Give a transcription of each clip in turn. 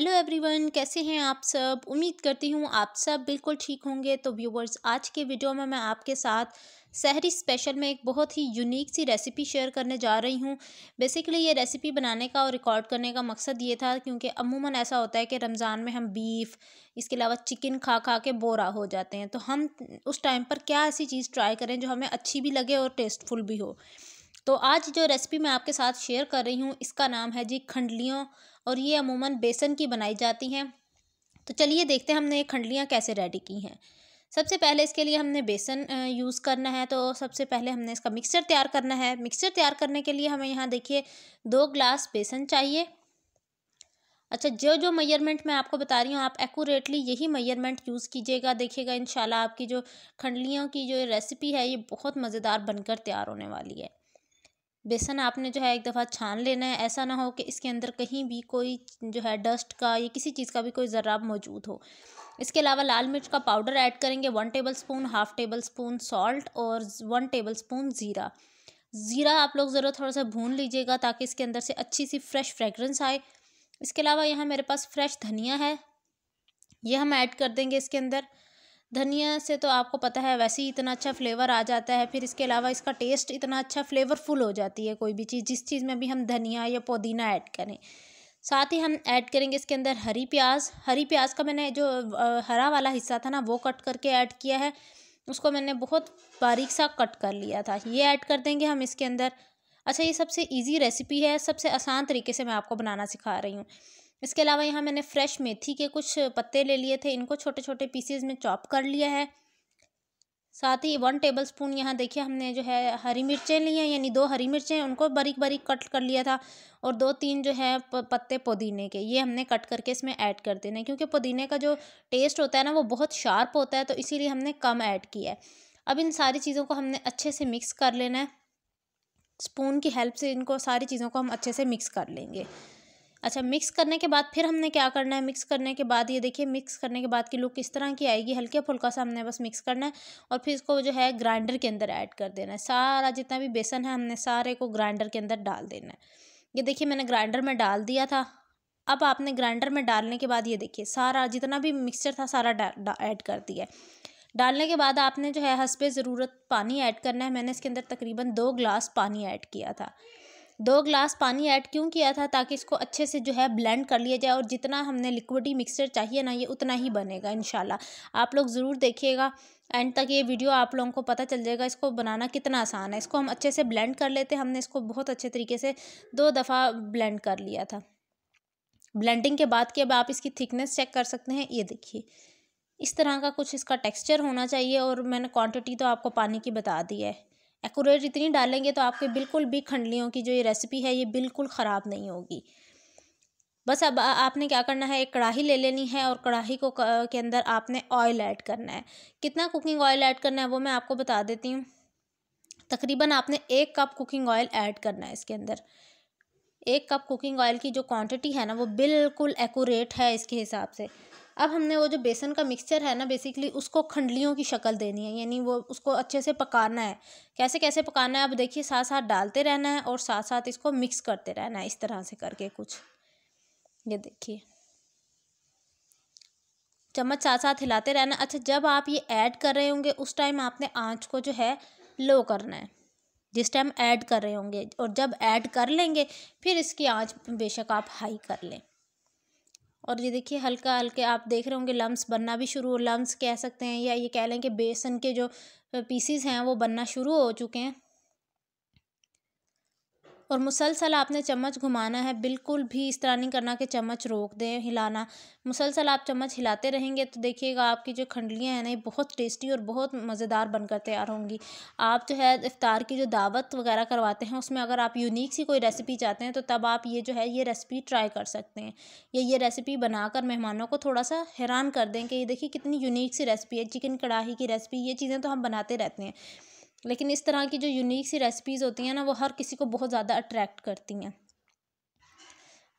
hello everyone कैसे हैं आप सब उम्मीद करती हूँ आप सब बिल्कुल ठीक होंगे तो व्यूवर्स आज के वीडियो में मैं आपके साथ शहरी स्पेशल में एक बहुत ही यूनिक सी रेसिपी शेयर करने जा रही हूँ बेसिकली ये रेसिपी बनाने का और रिकॉर्ड करने का मकसद ये था क्योंकि अमूमन ऐसा होता है कि रमज़ान में हम बीफ इसके अलावा चिकन खा खा के बोरा हो जाते हैं तो हम उस टाइम पर क्या ऐसी चीज़ ट्राई करें जो हमें अच्छी भी लगे और टेस्टफुल भी हो तो आज जो रेसिपी मैं आपके साथ शेयर कर रही हूँ इसका नाम है जी खंडलियों और ये अमूमन बेसन की बनाई जाती हैं तो चलिए देखते हैं हमने खंडलियाँ कैसे रेडी की हैं सबसे पहले इसके लिए हमने बेसन यूज़ करना है तो सबसे पहले हमने इसका मिक्सचर तैयार करना है मिक्सचर तैयार करने के लिए हमें यहाँ देखिए दो ग्लास बेसन चाहिए अच्छा जो जो मेयरमेंट मैं आपको बता रही हूँ आप एक्यूरेटली यही मेयरमेंट यूज़ कीजिएगा देखिएगा इंशाल्लाह आपकी जो खंडलियों की जो रेसिपी है ये बहुत मज़ेदार बनकर तैयार होने वाली है बेसन आपने जो है एक दफ़ा छान लेना है ऐसा ना हो कि इसके अंदर कहीं भी कोई जो है डस्ट का या किसी चीज़ का भी कोई ज़रा मौजूद हो इसके अलावा लाल मिर्च का पाउडर ऐड करेंगे one tablespoon half tablespoon salt और वन टेबल स्पून ज़ीरा ज़ीरा आप लोग ज़रा थोड़ा सा भून लीजिएगा ताकि इसके अंदर से अच्छी सी फ्रेश फ्रेगरेंस आए इसके अलावा यहाँ मेरे पास फ्रेश धनिया है ये हम ऐड कर देंगे इसके अंदर धनिया से तो आपको पता है वैसे ही इतना अच्छा फ्लेवर आ जाता है फिर इसके अलावा इसका टेस्ट इतना अच्छा फ्लेवरफुल हो जाती है कोई भी चीज़ जिस चीज़ में भी हम धनिया या पुदीना ऐड करें साथ ही हम ऐड करेंगे इसके अंदर हरी प्याज हरी प्याज का मैंने जो हरा वाला हिस्सा था ना वो कट करके ऐड किया है उसको मैंने बहुत बारीक सा कट कर लिया था ये ऐड कर देंगे हम इसके अंदर अच्छा ये सबसे इजी रेसिपी है सबसे आसान तरीके से मैं आपको बनाना सिखा रही हूँ इसके अलावा यहाँ मैंने फ्रेश मेथी के कुछ पत्ते ले लिए थे इनको छोटे छोटे पीसेज में चॉप कर लिया है साथ ही वन टेबल स्पून यहाँ देखिए हमने जो है हरी मिर्चें ली हैं यानी दो हरी मिर्चें उनको बारीक बारीक कट कर लिया था और दो तीन जो है पत्ते पुदीने के ये हमने कट करके इसमें ऐड कर देना क्योंकि पुदीने का जो टेस्ट होता है ना वो बहुत शार्प होता है तो इसीलिए हमने कम ऐड किया है अब इन सारी चीज़ों को हमने अच्छे से मिक्स कर लेना है स्पून की हेल्प से इनको सारी चीज़ों को हम अच्छे से मिक्स कर लेंगे अच्छा मिक्स करने के बाद फिर हमने क्या करना है मिक्स करने के बाद ये देखिए मिक्स करने के बाद की लुक इस तरह की आएगी हल्के फुल्का सा हमने बस मिक्स करना है और फिर इसको जो है ग्राइंडर के अंदर ऐड कर देना है सारा जितना भी बेसन है हमने सारे को ग्राइंडर के अंदर डाल देना है ये देखिए मैंने ग्राइंडर में डाल दिया था अब आपने ग्राइंडर में डालने के बाद ये देखिए सारा जितना भी मिक्सचर था सारा ऐड कर दिया है डालने के बाद आपने जो है हंसपे ज़रूरत पानी ऐड करना है मैंने इसके अंदर तकरीबन दो ग्लास पानी ऐड किया था दो ग्लास पानी ऐड क्यों किया था ताकि इसको अच्छे से जो है ब्लेंड कर लिया जाए और जितना हमने लिक्विडी मिक्सचर चाहिए ना ये उतना ही बनेगा इन आप लोग ज़रूर देखिएगा एंड तक ये वीडियो आप लोगों को पता चल जाएगा इसको बनाना कितना आसान है इसको हम अच्छे से ब्लेंड कर लेते हैं हमने इसको बहुत अच्छे तरीके से दो दफ़ा ब्लेंड कर लिया था ब्लेंडिंग के बाद कि अब आप इसकी थिकनेस चेक कर सकते हैं ये देखिए इस तरह का कुछ इसका टेक्सचर होना चाहिए और मैंने क्वांटिटी तो आपको पानी की बता दी है एकोरेट इतनी डालेंगे तो आपके बिल्कुल भी खंडलियों की जो ये रेसिपी है ये बिल्कुल ख़राब नहीं होगी बस अब आपने क्या करना है एक कढ़ाई ले लेनी है और कढ़ाई को के अंदर आपने ऑयल ऐड करना है कितना कुकिंग ऑयल ऐड करना है वो मैं आपको बता देती हूँ तकरीबन आपने एक कप कुकिंग ऑयल ऐड करना है इसके अंदर एक कप कुकिंग ऑयल की जो क्वांटिटी है ना वो बिल्कुल एकूरेट है इसके हिसाब से अब हमने वो जो बेसन का मिक्सचर है ना बेसिकली उसको खंडलियों की शक्ल देनी है यानी वो उसको अच्छे से पकाना है कैसे कैसे पकाना है अब देखिए साथ साथ डालते रहना है और साथ साथ इसको मिक्स करते रहना है इस तरह से करके कुछ ये देखिए चम्मच साथ साथ हिलाते रहना अच्छा जब आप ये ऐड कर रहे होंगे उस टाइम आपने आँच को जो है लो करना है जिस टाइम ऐड कर रहे होंगे और जब ऐड कर लेंगे फिर इसकी आँच बेशक आप हाई कर लें और ये देखिए हल्का हल्के आप देख रहे होंगे लम्स बनना भी शुरू लम्स कह सकते हैं या ये कह लें कि बेसन के जो पीसीस हैं वो बनना शुरू हो चुके हैं और मुसलसल आपने चम्मच घुमाना है बिल्कुल भी इस तरह नहीं करना कि चम्मच रोक दें हिलाना मुसलसल आप चम्मच हिलाते रहेंगे तो देखिएगा आपकी जो खंडलियाँ हैं ना ये बहुत टेस्टी और बहुत मज़ेदार बनकर तैयार होंगी आप जो है इफ़ार की जो दावत वगैरह करवाते हैं उसमें अगर आप यूनिक सी कोई रेसिपी चाहते हैं तो तब आप ये जो है ये रेसिपी ट्राई कर सकते हैं या ये रेसिपी बनाकर मेहमानों को थोड़ा सा हैरान कर दें कि ये देखिए कितनी यूनिक सी रेसिपी है चिकन कढ़ाही की रेसिपी ये चीज़ें तो हम बनाते रहते हैं लेकिन इस तरह की जो यूनिक सी रेसिपीज़ होती हैं ना वो हर किसी को बहुत ज़्यादा अट्रैक्ट करती हैं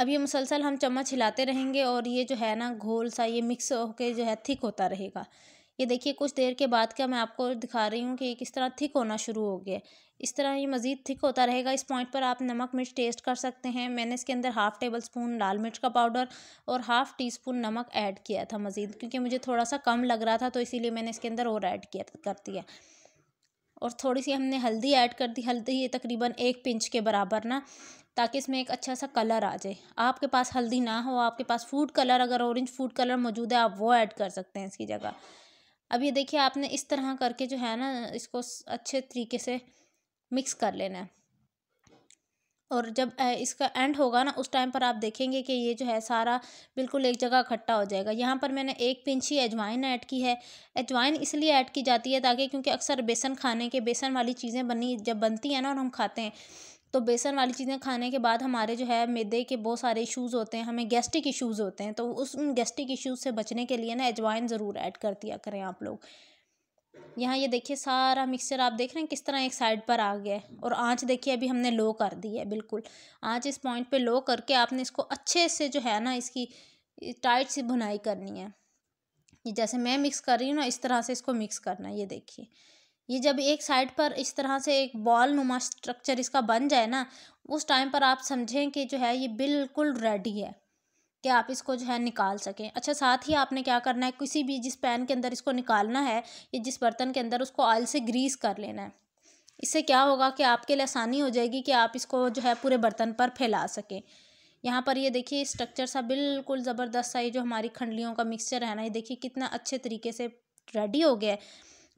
अब ये मुसलसल हम चम्मच हिलाते रहेंगे और ये जो है ना घोल सा ये मिक्स होके जो है थिक होता रहेगा ये देखिए कुछ देर के बाद क्या मैं आपको दिखा रही हूँ कि ये किस तरह थिक होना शुरू हो गया इस तरह ये मज़ीद थिक होता रहेगा इस पॉइंट पर आप नमक मिर्च टेस्ट कर सकते हैं मैंने इसके अंदर हाफ़ टेबल स्पून लाल मिर्च का पाउडर और हाफ़ टी स्पून नमक ऐड किया था मज़ीद क्योंकि मुझे थोड़ा सा कम लग रहा था तो इसीलिए मैंने इसके अंदर और ऐड किया कर दिया और थोड़ी सी हमने हल्दी ऐड कर दी हल्दी ये तकरीबन एक पिंच के बराबर ना ताकि इसमें एक अच्छा सा कलर आ जाए आपके पास हल्दी ना हो आपके पास फूड कलर अगर ऑरेंज फूड कलर मौजूद है आप वो ऐड कर सकते हैं इसकी जगह अब ये देखिए आपने इस तरह करके जो है ना इसको अच्छे तरीके से मिक्स कर लेना है और जब इसका एंड होगा ना उस टाइम पर आप देखेंगे कि ये जो है सारा बिल्कुल एक जगह इकट्ठा हो जाएगा यहाँ पर मैंने एक पिंच ही अजवाइन ऐड की है अजवाइन इसलिए ऐड की जाती है ताकि क्योंकि अक्सर बेसन खाने के बेसन वाली चीज़ें बनी जब बनती हैं ना और हम खाते हैं तो बेसन वाली चीज़ें खाने के बाद हमारे जो है मैदे के बहुत सारे इशूज़ होते हैं हमें गैस्ट्रिक इशूज़ होते हैं तो उस उन गैस्ट्रिक इशूज़ से बचने के लिए ना अजवाइन ज़रूर ऐड कर दिया करें आप लोग यहाँ ये देखिए सारा मिक्सचर आप देख रहे हैं किस तरह एक साइड पर आ गया है और आंच देखिए अभी हमने लो कर दी है बिल्कुल आंच इस पॉइंट पे लो करके आपने इसको अच्छे से जो है ना इसकी टाइट सी भुनाई करनी है ये जैसे मैं मिक्स कर रही हूँ ना इस तरह से इसको मिक्स करना है ये देखिए ये जब एक साइड पर इस तरह से एक बॉल नुमा स्ट्रक्चर इसका बन जाए ना उस टाइम पर आप समझें कि जो है ये बिल्कुल रेडी है कि आप इसको जो है निकाल सकें अच्छा साथ ही आपने क्या करना है किसी भी जिस पैन के अंदर इसको निकालना है या जिस बर्तन के अंदर उसको ऑयल से ग्रीस कर लेना है इससे क्या होगा कि आपके लिए आसानी हो जाएगी कि आप इसको जो है पूरे बर्तन पर फैला सकें यहाँ पर ये देखिए स्ट्रक्चर सा बिल्कुल ज़बरदस्त सा ये जो हमारी खंडलियों का मिक्सचर है ना ये देखिए कितना अच्छे तरीके से रेडी हो गया है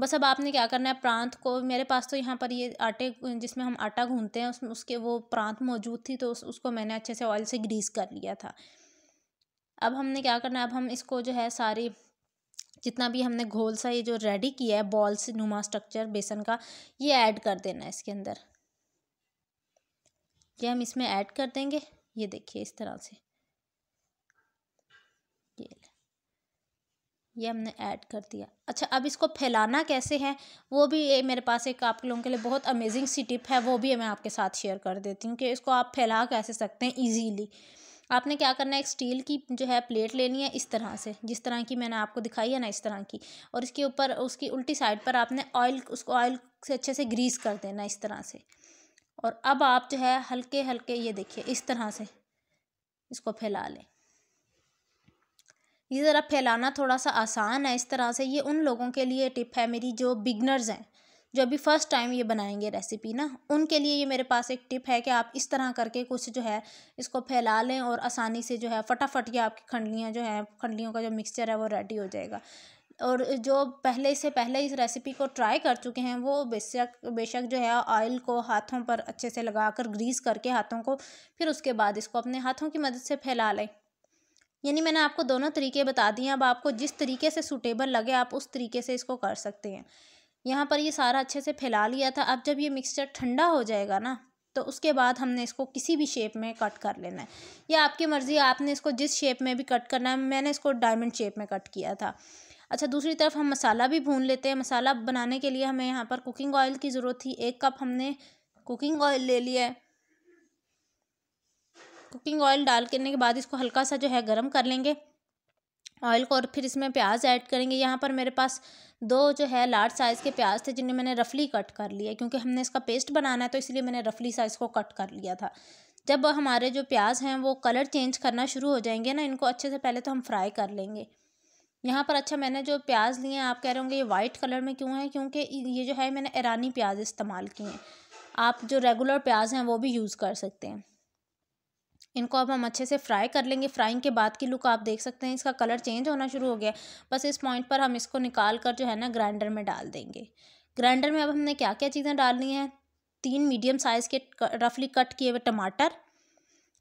बस अब आपने क्या करना है प्रांत को मेरे पास तो यहाँ पर ये आटे जिसमें हम आटा घूनते हैं उसमें उसके वो प्रांत मौजूद थी तो उस, उसको मैंने अच्छे से ऑयल से ग्रीस कर लिया था अब हमने क्या करना है अब हम इसको जो है सारी जितना भी हमने घोल सा ये जो रेडी किया है बॉल्स नुमा स्ट्रक्चर बेसन का ये ऐड कर देना है इसके अंदर ये हम इसमें ऐड कर देंगे ये देखिए इस तरह से ये ये हमने ऐड कर दिया अच्छा अब इसको फैलाना कैसे है वो भी ये मेरे पास एक आप लोगों के लिए बहुत अमेजिंग सी टिप है वो भी मैं आपके साथ शेयर कर देती हूँ कि इसको आप फैला कैसे सकते हैं इजीली आपने क्या करना है एक स्टील की जो है प्लेट लेनी है इस तरह से जिस तरह की मैंने आपको दिखाई है ना इस तरह की और इसके ऊपर उसकी उल्टी साइड पर आपने ऑयल उसको ऑयल से अच्छे से ग्रीस कर देना इस तरह से और अब आप जो है हल्के हल्के ये देखिए इस तरह से इसको फैला लें ये ज़रा फैलाना थोड़ा सा आसान है इस तरह से ये उन लोगों के लिए टिप है मेरी जो बिगनर्स हैं जो अभी फ़र्स्ट टाइम ये बनाएंगे रेसिपी ना उनके लिए ये मेरे पास एक टिप है कि आप इस तरह करके कुछ जो है इसको फैला लें और आसानी से जो है फटाफट ये आपकी खंडलियाँ जो हैं खंडलियों का जो मिक्सचर है वो रेडी हो जाएगा और जो पहले से पहले इस रेसिपी को ट्राई कर चुके हैं वो बेशक बेशक जो है ऑयल को हाथों पर अच्छे से लगा कर ग्रीस करके हाथों को फिर उसके बाद इसको अपने हाथों की मदद से फैला लें यानी मैंने आपको दोनों तरीके बता दिए अब आपको जिस तरीके से सूटेबल लगे आप उस तरीके से इसको कर सकते हैं यहाँ पर ये सारा अच्छे से फैला लिया था अब जब ये मिक्सचर ठंडा हो जाएगा ना तो उसके बाद हमने इसको किसी भी शेप में कट कर लेना है या आपकी मर्ज़ी आपने इसको जिस शेप में भी कट करना है मैंने इसको डायमंड शेप में कट किया था अच्छा दूसरी तरफ हम मसाला भी भून लेते हैं मसाला बनाने के लिए हमें यहाँ पर कुकिंग ऑयल की ज़रूरत थी एक कप हमने कुकिंग ऑयल ले लिया है कुकिंग ऑयल डाल करने के बाद इसको हल्का सा जो है गर्म कर लेंगे ऑयल को और फिर इसमें प्याज ऐड करेंगे यहाँ पर मेरे पास दो जो है लार्ज साइज़ के प्याज थे जिन्हें मैंने रफली कट कर लिया क्योंकि हमने इसका पेस्ट बनाना है तो इसलिए मैंने रफली साइज़ को कट कर लिया था जब हमारे जो प्याज हैं वो कलर चेंज करना शुरू हो जाएंगे ना इनको अच्छे से पहले तो हम फ्राई कर लेंगे यहाँ पर अच्छा मैंने जो प्याज लिए हैं आप कह रहे होंगे ये वाइट कलर में क्यों है क्योंकि ये जो है मैंने ईरानी प्याज इस्तेमाल किए हैं आप जो रेगुलर प्याज हैं वो भी यूज़ कर सकते हैं इनको अब हम अच्छे से फ्राई कर लेंगे फ्राइंग के बाद की लुक आप देख सकते हैं इसका कलर चेंज होना शुरू हो गया बस इस पॉइंट पर हम इसको निकाल कर जो है ना ग्राइंडर में डाल देंगे ग्राइंडर में अब हमने क्या क्या चीज़ें डालनी हैं तीन मीडियम साइज़ के रफली कट किए हुए टमाटर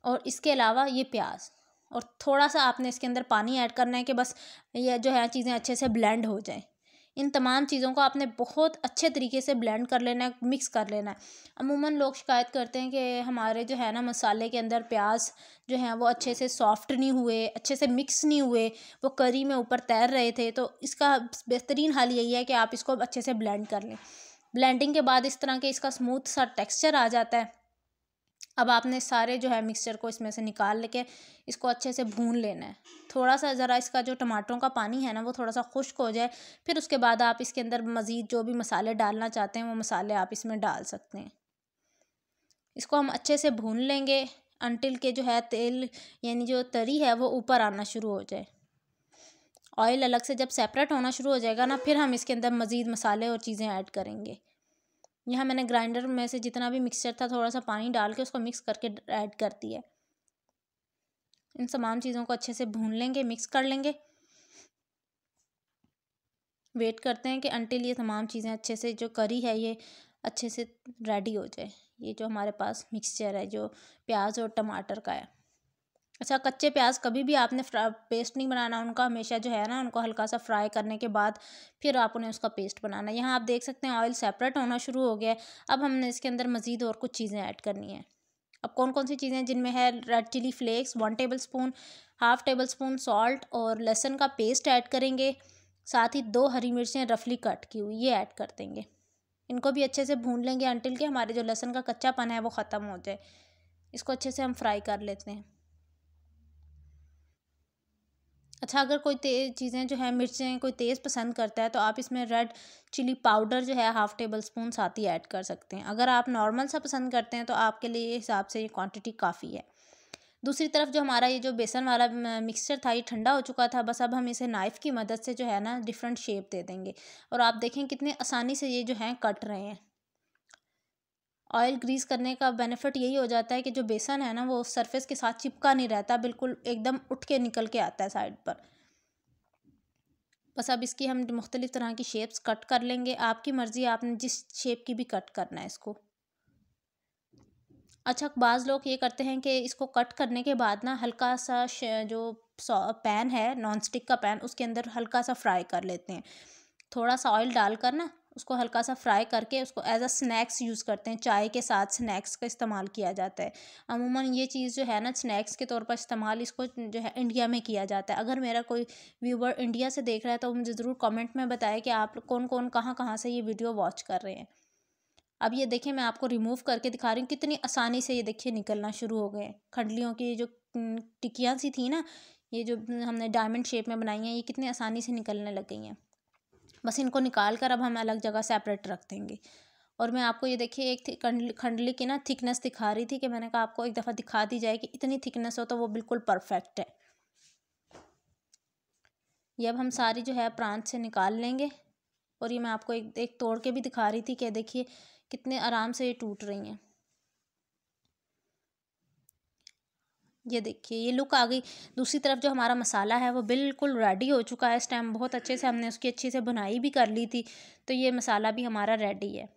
और इसके अलावा ये प्याज और थोड़ा सा आपने इसके अंदर पानी ऐड करना है कि बस ये जो है चीज़ें अच्छे से ब्लेंड हो जाएँ इन तमाम चीज़ों को आपने बहुत अच्छे तरीके से ब्लेंड कर लेना है मिक्स कर लेना है अमूमन लोग शिकायत करते हैं कि हमारे जो है ना मसाले के अंदर प्याज जो है वो अच्छे से सॉफ्ट नहीं हुए अच्छे से मिक्स नहीं हुए वो करी में ऊपर तैर रहे थे तो इसका बेहतरीन हल यही है कि आप इसको अच्छे से ब्लेंड कर लें ब्लेंडिंग के बाद इस तरह के इसका स्मूथ सा टेक्स्चर आ जाता है अब आपने सारे जो है मिक्सचर को इसमें से निकाल लेके इसको अच्छे से भून लेना है थोड़ा सा ज़रा इसका जो टमाटरों का पानी है ना वो थोड़ा सा खुश्क हो जाए फिर उसके बाद आप इसके अंदर मज़ीद जो भी मसाले डालना चाहते हैं वो मसाले आप इसमें डाल सकते हैं इसको हम अच्छे से भून लेंगे अंटिल के जो है तेल यानी जो तरी है वो ऊपर आना शुरू हो जाए ऑयल अलग से जब सेपरेट होना शुरू हो जाएगा ना फिर हम इसके अंदर मज़ीद मसाले और चीज़ें ऐड करेंगे यहाँ मैंने ग्राइंडर में से जितना भी मिक्सचर था थोड़ा सा पानी डाल के उसको मिक्स करके ऐड कर दिया इन तमाम चीज़ों को अच्छे से भून लेंगे मिक्स कर लेंगे वेट करते हैं कि अंटिल ये तमाम चीज़ें अच्छे से जो करी है ये अच्छे से रेडी हो जाए ये जो हमारे पास मिक्सचर है जो प्याज और टमाटर का है अच्छा कच्चे प्याज कभी भी आपने पेस्ट नहीं बनाना उनका हमेशा जो है ना उनको हल्का सा फ्राई करने के बाद फिर आप उन्हें उसका पेस्ट बनाना यहाँ आप देख सकते हैं ऑयल सेपरेट होना शुरू हो गया अब हमने इसके अंदर मज़ीद और कुछ चीज़ें ऐड करनी है अब कौन कौन सी चीज़ें जिनमें है red chilli flakes one tablespoon half tablespoon salt और लहसुन का पेस्ट ऐड करेंगे साथ ही दो हरी मिर्चें रफली कट की हुई ये ऐड कर देंगे इनको भी अच्छे से भून लेंगे अंटिल के हमारे जो लहसन का कच्चापन है वो ख़त्म हो जाए इसको अच्छे से हम फ्राई कर लेते हैं अच्छा अगर कोई तेज़ चीज़ें जो है मिर्चें कोई तेज़ पसंद करता है तो आप इसमें रेड चिली पाउडर जो है हाफ़ टेबल स्पून साथ ही ऐड कर सकते हैं अगर आप नॉर्मल सा पसंद करते हैं तो आपके लिए हिसाब से ये क्वांटिटी काफ़ी है दूसरी तरफ जो हमारा ये जो बेसन वाला मिक्सचर था ये ठंडा हो चुका था बस अब हम इसे नाइफ़ की मदद से जो है ना डिफरेंट शेप दे देंगे और आप देखें कितने आसानी से ये जो है कट रहे हैं ऑयल ग्रीस करने का बेनिफिट यही हो जाता है कि जो बेसन है ना वो सरफेस के साथ चिपका नहीं रहता बिल्कुल एकदम उठ के निकल के आता है साइड पर बस अब इसकी हम मुख्तलिफ़ तरह की शेप्स कट कर लेंगे आपकी मर्ज़ी आपने जिस शेप की भी कट करना है इसको अच्छा बाज़ लोग ये करते हैं कि इसको कट करने के बाद ना हल्का सा जो पैन है नॉन स्टिक का पैन उसके अंदर हल्का सा फ्राई कर लेते हैं थोड़ा सा ऑयल डालकर ना उसको हल्का सा फ्राई करके उसको एज अ स्नैक्स यूज़ करते हैं चाय के साथ स्नैक्स का इस्तेमाल किया जाता है अमूमन ये चीज़ जो है ना स्नैक्स के तौर पर इस्तेमाल इसको जो है इंडिया में किया जाता है अगर मेरा कोई व्यूवर इंडिया से देख रहा है तो मुझे ज़रूर कमेंट में बताए कि आप कौन कौन कहाँ कहाँ से ये वीडियो वॉच कर रहे हैं अब ये देखिए मैं आपको रिमूव करके दिखा रही हूँ कितनी आसानी से ये देखिए निकलना शुरू हो गए खंडलियों की जो टिकियाँ सी थी ना ये जो हमने डायमंड शेप में बनाई हैं ये कितनी आसानी से निकलने लग गई हैं बस इनको निकाल कर अब हम अलग जगह सेपरेट रख देंगे और मैं आपको ये देखिए एक खंडली की ना थिकनेस दिखा रही थी कि मैंने कहा आपको एक दफ़ा दिखा दी जाए कि इतनी थिकनेस हो तो वो बिल्कुल परफेक्ट है ये अब हम सारी जो है प्रांत से निकाल लेंगे और ये मैं आपको एक एक तोड़ के भी दिखा रही थी कि देखिए कितने आराम से ये टूट रही हैं ये देखिए ये लुक आ गई दूसरी तरफ जो हमारा मसाला है वो बिल्कुल रेडी हो चुका है इस टाइम बहुत अच्छे से हमने उसकी अच्छी से बुनाई भी कर ली थी तो ये मसाला भी हमारा रेडी है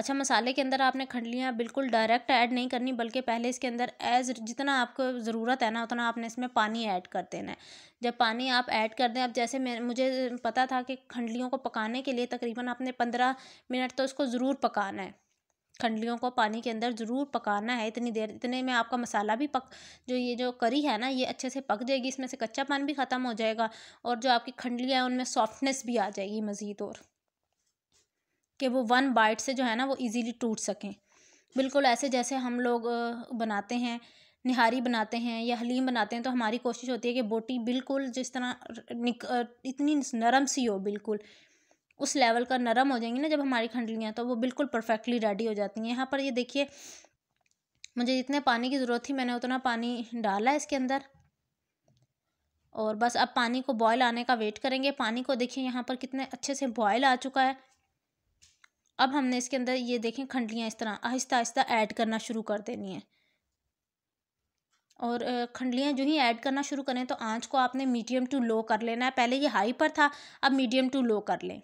अच्छा मसाले के अंदर आपने खंडलियाँ बिल्कुल डायरेक्ट ऐड नहीं करनी बल्कि पहले इसके अंदर एज जितना आपको ज़रूरत है ना उतना आपने इसमें पानी ऐड कर देना है जब पानी आप ऐड कर दें अब जैसे मैं मुझे पता था कि खंडलियों को पकाने के लिए तकरीबन आपने पंद्रह मिनट तो इसको ज़रूर पकाना है खंडलियों को पानी के अंदर ज़रूर पकाना है इतनी देर इतने में आपका मसाला भी पक जो ये जो करी है ना ये अच्छे से पक जाएगी इसमें से कच्चा पान भी ख़त्म हो जाएगा और जो आपकी खंडलियाँ हैं उनमें सॉफ्टनेस भी आ जाएगी मज़ीद और कि वो वन बाइट से जो है ना वो ईज़िली टूट सकें बिल्कुल ऐसे जैसे हम लोग बनाते हैं निहारी बनाते हैं या हलीम बनाते हैं तो हमारी कोशिश होती है कि बोटी बिल्कुल जिस तरह इतनी नरम सी हो बिल्कुल उस लेवल का नरम हो जाएंगी ना जब हमारी खंडलियाँ तो वो बिल्कुल परफेक्टली रेडी हो जाती हैं यहाँ पर ये देखिए मुझे जितने पानी की ज़रूरत थी मैंने उतना पानी डाला इसके अंदर और बस अब पानी को बॉयल आने का वेट करेंगे पानी को देखिए यहाँ पर कितने अच्छे से बॉयल आ चुका है अब हमने इसके अंदर ये देखें खंडलियाँ इस तरह आहिस्ता आहिस्ता ऐड करना शुरू कर देनी है और खंडलियाँ जो ही ऐड करना शुरू करें तो आंच को आपने मीडियम टू लो कर लेना है पहले ये हाई पर था अब मीडियम टू लो कर लें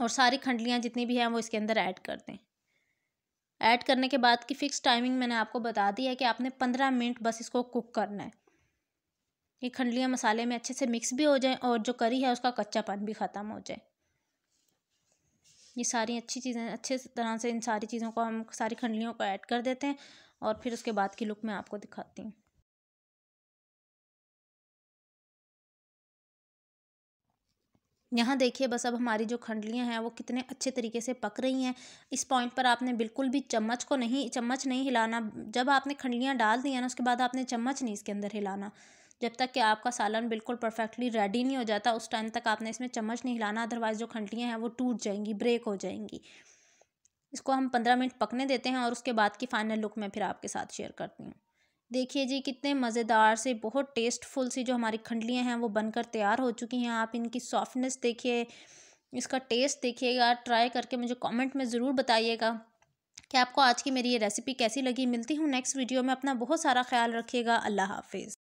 और सारी खंडलियाँ जितनी भी हैं वो इसके अंदर ऐड कर दें ऐड करने के बाद की फ़िक्स टाइमिंग मैंने आपको बता दी है कि आपने पंद्रह मिनट बस इसको कुक करना है ये खंडलियाँ मसाले में अच्छे से मिक्स भी हो जाएं और जो करी है उसका कच्चापन भी ख़त्म हो जाए ये सारी अच्छी चीज़ें अच्छे तरह से इन सारी चीज़ों को हम सारी खंडलियों को ऐड कर देते हैं और फिर उसके बाद की लुक मैं आपको दिखाती हूँ यहाँ देखिए बस अब हमारी जो खंडलियाँ हैं वो कितने अच्छे तरीके से पक रही हैं इस पॉइंट पर आपने बिल्कुल भी चम्मच को नहीं चम्मच नहीं हिलाना जब आपने खंडलियाँ डाल दी हैं ना उसके बाद आपने चम्मच नहीं इसके अंदर हिलाना जब तक कि आपका सालन बिल्कुल परफेक्टली रेडी नहीं हो जाता उस टाइम तक आपने इसमें चम्मच नहीं हिलाना अदरवाइज़ जो खंडलियाँ हैं वो टूट जाएंगी ब्रेक हो जाएंगी इसको हम पंद्रह मिनट पकने देते हैं और उसके बाद की फ़ाइनल लुक मैं फिर आपके साथ शेयर करती हूँ देखिए जी कितने मज़ेदार से बहुत टेस्टफुल सी जो हमारी खंडलियाँ हैं वो बनकर तैयार हो चुकी हैं आप इनकी सॉफ्टनेस देखिए इसका टेस्ट देखिएगा ट्राई करके मुझे कमेंट में ज़रूर बताइएगा कि आपको आज की मेरी ये रेसिपी कैसी लगी मिलती हूँ नेक्स्ट वीडियो में अपना बहुत सारा ख्याल रखिएगा अल्लाह हाफिज़